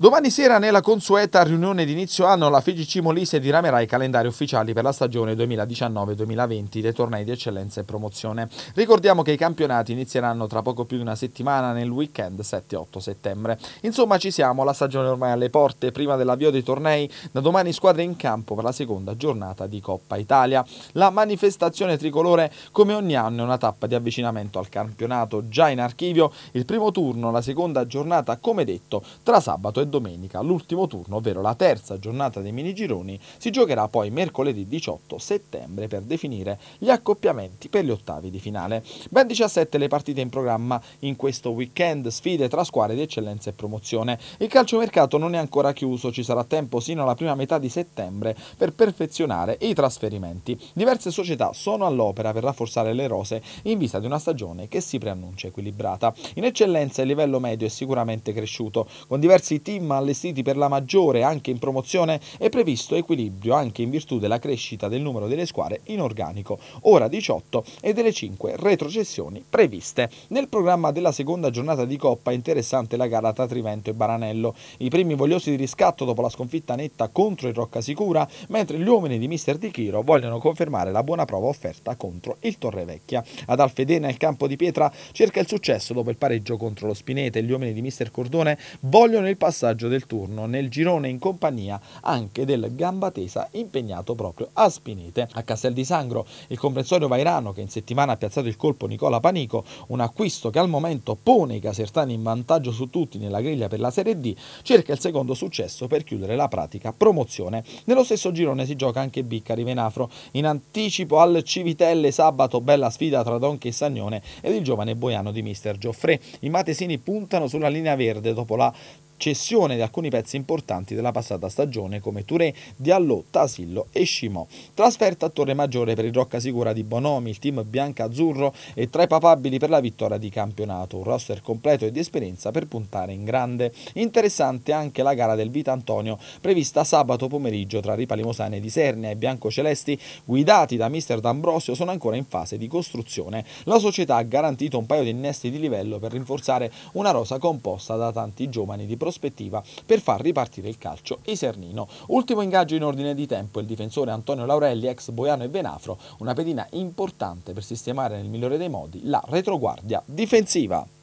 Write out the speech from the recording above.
Domani sera nella consueta riunione d'inizio anno la FIGC Molise diramerà i calendari ufficiali per la stagione 2019-2020 dei tornei di eccellenza e promozione. Ricordiamo che i campionati inizieranno tra poco più di una settimana nel weekend 7-8 settembre. Insomma ci siamo, la stagione ormai alle porte, prima dell'avvio dei tornei, da domani squadre in campo per la seconda giornata di Coppa Italia. La manifestazione tricolore come ogni anno è una tappa di avvicinamento al campionato, già in archivio il primo turno, la seconda giornata come detto tra sabato e domenica. L'ultimo turno, ovvero la terza giornata dei minigironi, si giocherà poi mercoledì 18 settembre per definire gli accoppiamenti per gli ottavi di finale. Ben 17 le partite in programma in questo weekend, sfide tra squadre di eccellenza e promozione. Il calciomercato non è ancora chiuso, ci sarà tempo sino alla prima metà di settembre per perfezionare i trasferimenti. Diverse società sono all'opera per rafforzare le rose in vista di una stagione che si preannuncia equilibrata. In eccellenza il livello medio è sicuramente cresciuto, con diversi team prodotti, allestiti per la maggiore anche in promozione, è previsto equilibrio anche in virtù della crescita del numero delle squadre in organico, ora 18, e delle 5 retrocessioni previste. Nel programma della seconda giornata di Coppa interessante la gara tra Trivento e Baranello. I primi vogliosi di riscatto dopo la sconfitta netta contro il Roccasicura, mentre gli uomini di Mister Di Chiro vogliono confermare la buona prova offerta contro il Torrevecchia. Ad Alfedena il campo di pietra cerca il successo dopo il pareggio contro lo Spinete. Gli uomini di Mister Cordone vogliono il passaggio passaggio del turno nel girone in compagnia anche del Gambatesa impegnato proprio a Spinete. A Castel di Sangro il comprensorio Vairano che in settimana ha piazzato il colpo Nicola Panico, un acquisto che al momento pone i casertani in vantaggio su tutti nella griglia per la Serie D, cerca il secondo successo per chiudere la pratica promozione. Nello stesso girone si gioca anche Biccari Venafro, in anticipo al Civitelle sabato bella sfida tra Donche e Sagnone ed il giovane Boiano di mister Gioffre. I matesini puntano sulla linea verde dopo la cessione di alcuni pezzi importanti della passata stagione come Touré, Diallo, Tasillo e Scimò. Trasferta a Torre Maggiore per il Rocca Sicura di Bonomi, il team bianca-azzurro è tra i papabili per la vittoria di campionato, un roster completo e di esperienza per puntare in grande. Interessante anche la gara del Vita Antonio prevista sabato pomeriggio tra Ripalimosane di Sernia e Biancocelesti guidati da mister D'Ambrosio sono ancora in fase di costruzione. La società ha garantito un paio di innesti di livello per rinforzare una rosa composta da tanti giovani di progetto prospettiva per far ripartire il calcio isernino. Ultimo ingaggio in ordine di tempo, il difensore Antonio Laurelli, ex Boiano e Venafro, una pedina importante per sistemare nel migliore dei modi la retroguardia difensiva.